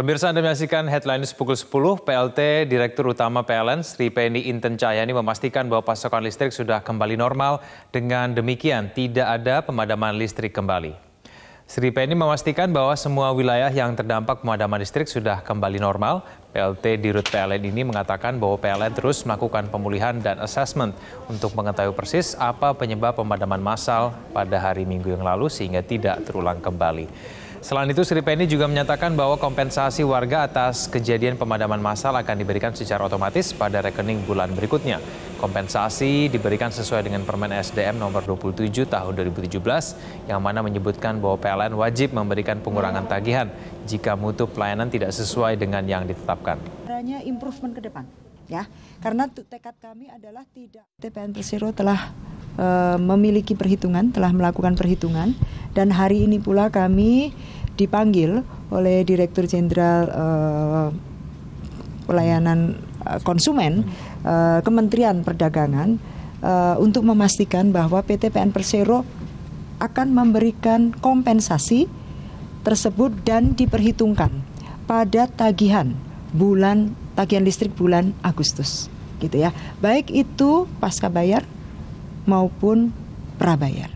Pemirsa Anda menyaksikan headline pukul 10, PLT Direktur Utama PLN Sri Penny Inten Cahyani memastikan bahwa pasokan listrik sudah kembali normal. Dengan demikian tidak ada pemadaman listrik kembali. Sri Penny memastikan bahwa semua wilayah yang terdampak pemadaman listrik sudah kembali normal. PLT Dirut PLN ini mengatakan bahwa PLN terus melakukan pemulihan dan assessment untuk mengetahui persis apa penyebab pemadaman massal pada hari Minggu yang lalu sehingga tidak terulang kembali. Selain itu, Sri Penny juga menyatakan bahwa kompensasi warga atas kejadian pemadaman massal akan diberikan secara otomatis pada rekening bulan berikutnya. Kompensasi diberikan sesuai dengan Permen SDM nomor 27 tahun 2017 yang mana menyebutkan bahwa PLN wajib memberikan pengurangan tagihan jika mutu pelayanan tidak sesuai dengan yang ditetapkan. Caranya improvement ke depan ya. Karena tekad kami adalah tidak TPN Persero telah e, memiliki perhitungan, telah melakukan perhitungan dan hari ini pula kami dipanggil oleh Direktur Jenderal uh, Pelayanan uh, Konsumen uh, Kementerian Perdagangan uh, untuk memastikan bahwa PT PN Persero akan memberikan kompensasi tersebut dan diperhitungkan pada tagihan bulan tagihan listrik bulan Agustus gitu ya baik itu pasca bayar maupun prabayar